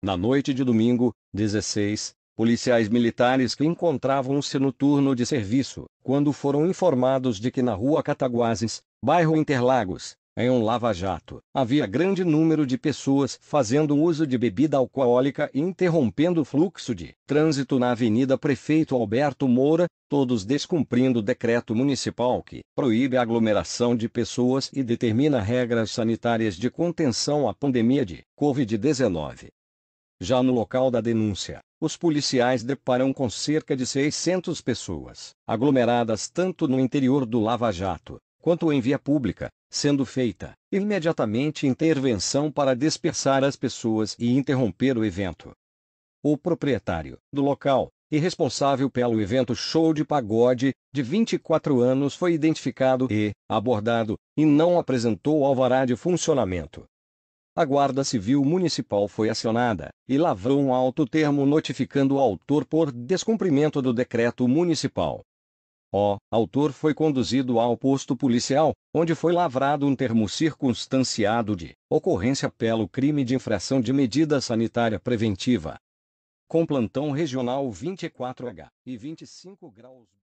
Na noite de domingo, 16, policiais militares que encontravam-se no turno de serviço, quando foram informados de que na rua Cataguases, bairro Interlagos, em um lava-jato, havia grande número de pessoas fazendo uso de bebida alcoólica e interrompendo o fluxo de trânsito na Avenida Prefeito Alberto Moura, todos descumprindo o decreto municipal que proíbe a aglomeração de pessoas e determina regras sanitárias de contenção à pandemia de Covid-19. Já no local da denúncia, os policiais deparam com cerca de 600 pessoas, aglomeradas tanto no interior do Lava Jato, quanto em via pública, sendo feita imediatamente intervenção para dispersar as pessoas e interromper o evento. O proprietário do local e responsável pelo evento Show de Pagode, de 24 anos, foi identificado e abordado, e não apresentou alvará de funcionamento a Guarda Civil Municipal foi acionada e lavrou um alto termo notificando o autor por descumprimento do decreto municipal. O autor foi conduzido ao posto policial, onde foi lavrado um termo circunstanciado de ocorrência pelo crime de infração de medida sanitária preventiva. Com plantão regional 24H e 25 graus.